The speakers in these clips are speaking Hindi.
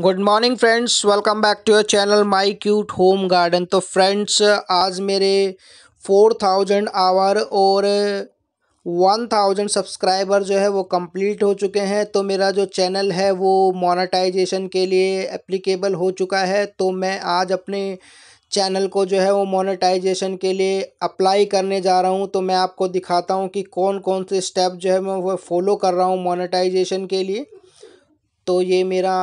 good morning friends welcome back to your channel my cute home garden तो फ्रेंड्स आज मेरे फोर थाउजेंड आवर और वन थाउजेंड सब्सक्राइबर जो है वो कंप्लीट हो चुके हैं तो मेरा जो चैनल है वो मोनेटाइजेशन के लिए एप्लीकेबल हो चुका है तो मैं आज अपने चैनल को जो है वो मोनेटाइजेशन के लिए अप्लाई करने जा रहा हूँ तो मैं आपको दिखाता हूँ कि कौन कौन से स्टेप जो है मैं वो फॉलो कर रहा हूँ मोनेटाइजेशन के लिए तो ये मेरा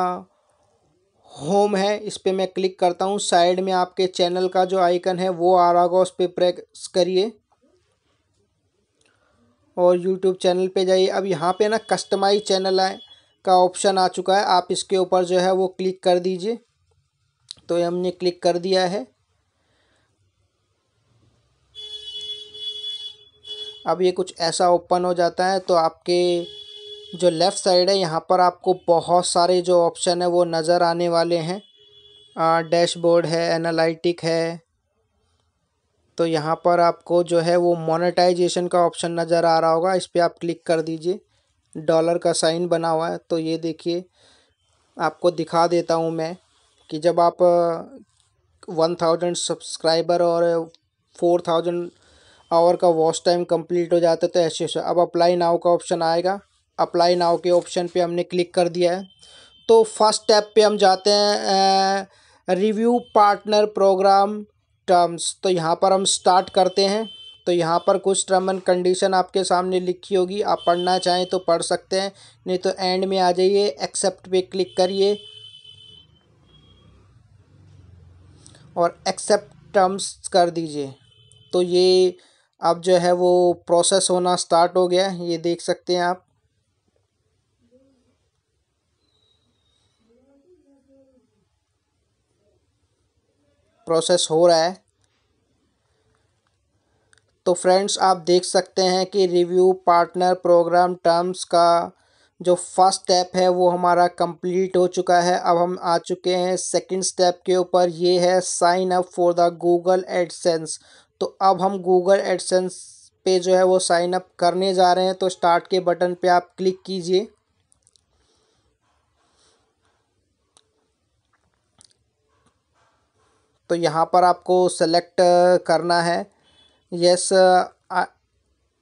होम है इस पर मैं क्लिक करता हूँ साइड में आपके चैनल का जो आइकन है वो आ रहा होगा उस पर प्रेस करिए और यूट्यूब चैनल पे जाइए अब यहाँ पे ना कस्टमाइज चैनल आए का ऑप्शन आ चुका है आप इसके ऊपर जो है वो क्लिक कर दीजिए तो हमने क्लिक कर दिया है अब ये कुछ ऐसा ओपन हो जाता है तो आपके जो लेफ़्ट साइड है यहाँ पर आपको बहुत सारे जो ऑप्शन है वो नज़र आने वाले हैं डैशबोर्ड है एनालिटिक है तो यहाँ पर आपको जो है वो मोनेटाइजेशन का ऑप्शन नज़र आ रहा होगा इस पर आप क्लिक कर दीजिए डॉलर का साइन बना हुआ है तो ये देखिए आपको दिखा देता हूँ मैं कि जब आप वन थाउजेंड सब्सक्राइबर और फोर थाउजेंड आवर का वॉच टाइम कंप्लीट हो जाता है तो ऐसे अब अप्लाई नाउ का ऑप्शन आएगा अप्लाई नाव के ऑप्शन पे हमने क्लिक कर दिया है तो फर्स्ट स्टेप पे हम जाते हैं रिव्यू पार्टनर प्रोग्राम टर्म्स तो यहाँ पर हम स्टार्ट करते हैं तो यहाँ पर कुछ टर्म एंड कंडीशन आपके सामने लिखी होगी आप पढ़ना चाहें तो पढ़ सकते हैं नहीं तो एंड में आ जाइए एक्सेप्ट पे क्लिक करिए और एक्सेप्ट टर्म्स कर दीजिए तो ये अब जो है वो प्रोसेस होना स्टार्ट हो गया है ये देख सकते हैं आप प्रोसेस हो रहा है तो फ्रेंड्स आप देख सकते हैं कि रिव्यू पार्टनर प्रोग्राम टर्म्स का जो फर्स्ट स्टेप है वो हमारा कंप्लीट हो चुका है अब हम आ चुके हैं सेकंड स्टेप के ऊपर ये है sign up for the Google AdSense तो अब हम गूगल एडसेंस पे जो है वो साइन अप करने जा रहे हैं तो स्टार्ट के बटन पे आप क्लिक कीजिए तो यहाँ पर आपको सेलेक्ट uh, करना है yes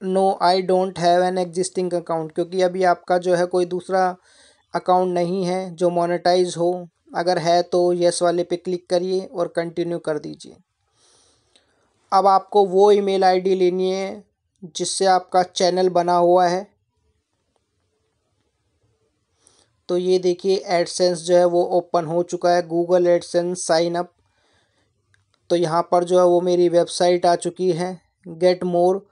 no I don't have an existing account क्योंकि अभी आपका जो है कोई दूसरा अकाउंट नहीं है जो मोनेटाइज हो अगर है तो यस वाले पे क्लिक करिए और कंटिन्यू कर दीजिए अब आपको वो ईमेल आईडी लेनी है जिससे आपका चैनल बना हुआ है तो ये देखिए एडसेंस जो है वो ओपन हो चुका है गूगल एडसेंस साइन अप तो यहाँ पर जो है वो मेरी वेबसाइट आ चुकी है get more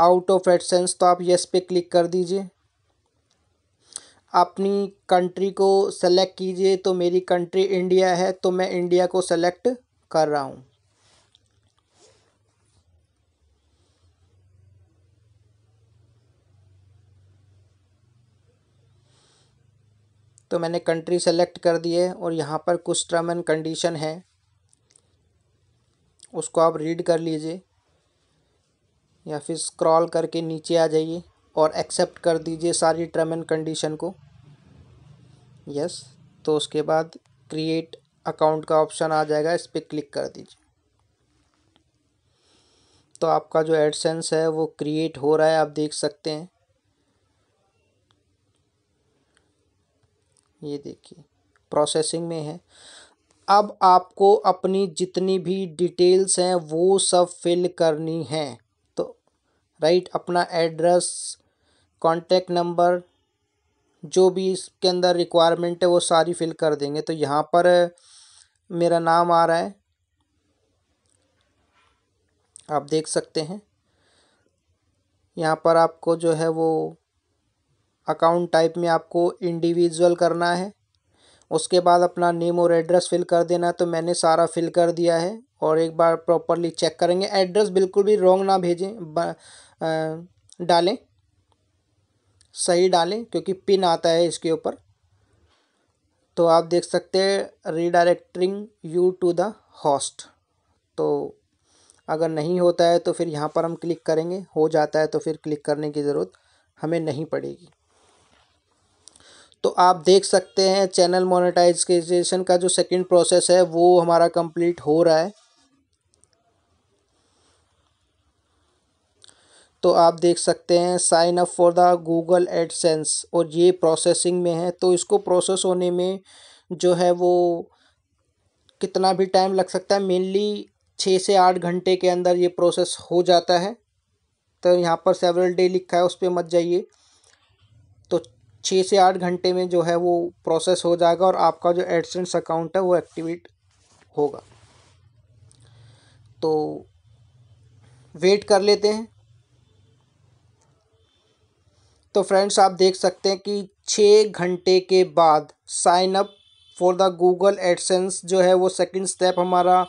out of AdSense तो आप येस पे क्लिक कर दीजिए अपनी कंट्री को सेलेक्ट कीजिए तो मेरी कंट्री इंडिया है तो मैं इंडिया को सेलेक्ट कर रहा हूँ तो मैंने कंट्री सेलेक्ट कर दी है और यहाँ पर कुछ टर्म एंड कंडीशन है उसको आप रीड कर लीजिए या फिर स्क्रॉल करके नीचे आ जाइए और एक्सेप्ट कर दीजिए सारी टर्म एंड कंडीशन को यस yes, तो उसके बाद क्रिएट अकाउंट का ऑप्शन आ जाएगा इस पर क्लिक कर दीजिए तो आपका जो एडसेंस है वो क्रिएट हो रहा है आप देख सकते हैं ये देखिए प्रोसेसिंग में है अब आपको अपनी जितनी भी डिटेल्स हैं वो सब फिल करनी हैं तो राइट अपना एड्रेस कॉन्टेक्ट नंबर जो भी इसके अंदर रिक्वायरमेंट है वो सारी फिल कर देंगे तो यहाँ पर मेरा नाम आ रहा है आप देख सकते हैं यहाँ पर आपको जो है वो अकाउंट टाइप में आपको इंडिविजुअल करना है उसके बाद अपना नेम और एड्रेस फिल कर देना तो मैंने सारा फिल कर दिया है और एक बार प्रॉपरली चेक करेंगे एड्रेस बिल्कुल भी रॉन्ग ना भेजें डालें सही डालें क्योंकि पिन आता है इसके ऊपर तो आप देख सकते हैं redirecting you to the host तो अगर नहीं होता है तो फिर यहाँ पर हम क्लिक करेंगे हो जाता है तो फिर क्लिक करने की ज़रूरत हमें नहीं पड़ेगी तो आप देख सकते हैं चैनल मोनेटाइजेशन का जो सेकंड प्रोसेस है वो हमारा कंप्लीट हो रहा है तो आप देख सकते हैं sign up for the Google AdSense और ये प्रोसेसिंग में है तो इसको प्रोसेस होने में जो है वो कितना भी टाइम लग सकता है मेनली छः से आठ घंटे के अंदर ये प्रोसेस हो जाता है तो यहाँ पर सेवरल डे लिखा है उस पर मत जाइए छः से आठ घंटे में जो है वो प्रोसेस हो जाएगा और आपका जो एडसेंस अकाउंट है वो एक्टिवेट होगा तो वेट कर लेते हैं तो फ्रेंड्स आप देख सकते हैं कि छः घंटे के बाद sign up for the Google AdSense जो है वो सेकंड स्टेप हमारा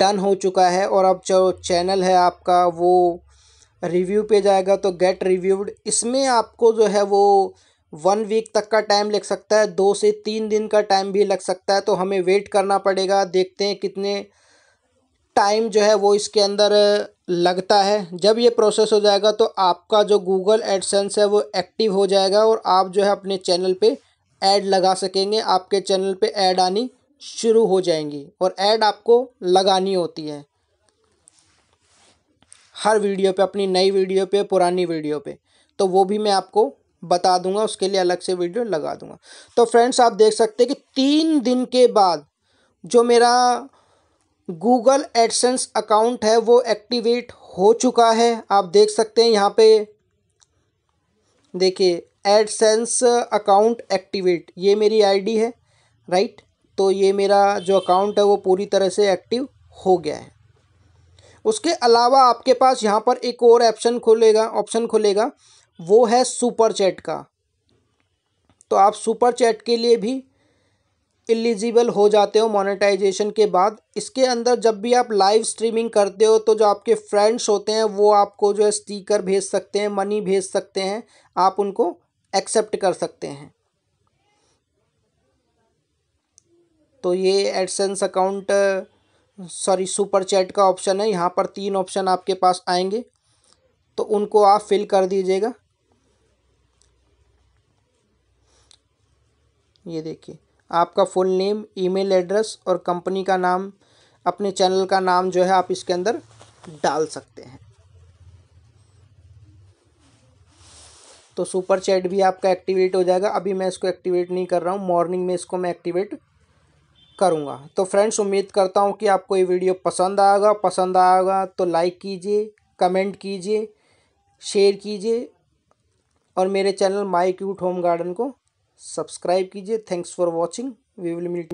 डन हो चुका है और अब जो चैनल है आपका वो रिव्यू पे जाएगा तो गेट रिव्यूड इसमें आपको जो है वो वन वीक तक का टाइम लग सकता है दो से तीन दिन का टाइम भी लग सकता है तो हमें वेट करना पड़ेगा देखते हैं कितने टाइम जो है वो इसके अंदर लगता है जब ये प्रोसेस हो जाएगा तो आपका जो गूगल एडसेंस है वो एक्टिव हो जाएगा और आप जो है अपने चैनल पे ऐड लगा सकेंगे आपके चैनल पे ऐड आनी शुरू हो जाएंगी और ऐड आपको लगानी होती है हर वीडियो पे अपनी नई वीडियो पे पुरानी वीडियो पे तो वो भी मैं आपको बता दूंगा उसके लिए अलग से वीडियो लगा दूंगा तो फ्रेंड्स आप देख सकते हैं कि तीन दिन के बाद जो मेरा गूगल एडसेंस अकाउंट है वो एक्टिवेट हो चुका है आप देख सकते हैं यहाँ पे देखिए एडसेंस अकाउंट एक्टिवेट ये मेरी आईडी है राइट तो ये मेरा जो अकाउंट है वो पूरी तरह से एक्टिव हो गया है उसके अलावा आपके पास यहाँ पर एक और ऑप्शन खुलेगा ऑप्शन खुलेगा वो है सुपर चैट का तो आप सुपर चैट के लिए भी एलिजिबल हो जाते हो मोनेटाइजेशन के बाद इसके अंदर जब भी आप लाइव स्ट्रीमिंग करते हो तो जो आपके फ्रेंड्स होते हैं वो आपको जो है स्टीकर भेज सकते हैं मनी भेज सकते हैं आप उनको एक्सेप्ट कर सकते हैं तो ये AdSense account sorry super chat का ऑप्शन है यहाँ पर तीन ऑप्शन आपके पास आएंगे तो उनको आप फिल कर दीजिएगा ये देखिए आपका फुल नेम ईमेल एड्रेस और कंपनी का नाम अपने चैनल का नाम जो है आप इसके अंदर डाल सकते हैं तो सुपर चैट भी आपका एक्टिवेट हो जाएगा अभी मैं इसको एक्टिवेट नहीं कर रहा हूँ मॉर्निंग में इसको मैं एक्टिवेट करूँगा तो फ्रेंड्स उम्मीद करता हूँ कि आपको ये वीडियो पसंद आएगा पसंद आएगा तो लाइक कीजिए कमेंट कीजिए शेयर कीजिए और मेरे channel my cute home garden को सब्सक्राइब कीजिए thanks for watching we will meet